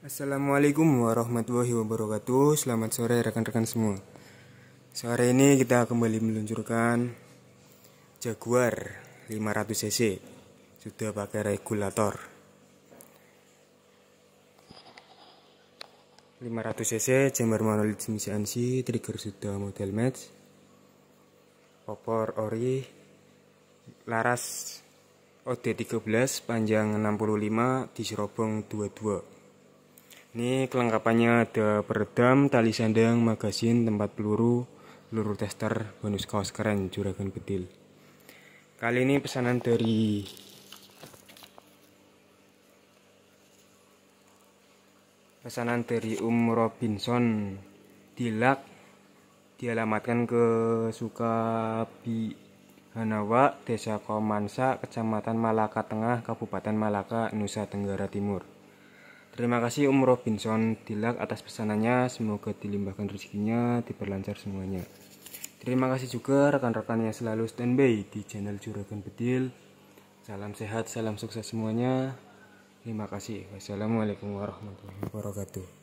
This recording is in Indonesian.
Assalamualaikum warahmatullahi wabarakatuh Selamat sore rekan-rekan semua Sore ini kita kembali meluncurkan Jaguar 500cc Sudah pakai regulator 500cc chamber monolith jenis ANSI Trigger sudah model match Popor ori Laras OD13 panjang 65 diserobong 22 ini kelengkapannya ada peredam, tali sandang, magasin, tempat peluru, peluru tester, bonus kaos keren, juragan bedil. Kali ini pesanan dari pesanan dari Um Robinson Dilak dialamatkan ke Sukabi Hanawa, Desa Komansa, Kecamatan Malaka Tengah, Kabupaten Malaka, Nusa Tenggara Timur. Terima kasih Om Robinson Dilak atas pesanannya. Semoga dilimpahkan rezekinya, diperlancar semuanya. Terima kasih juga rekan-rekan yang selalu standby di channel Juragan Bedil. Salam sehat, salam sukses semuanya. Terima kasih. Wassalamualaikum warahmatullahi wabarakatuh.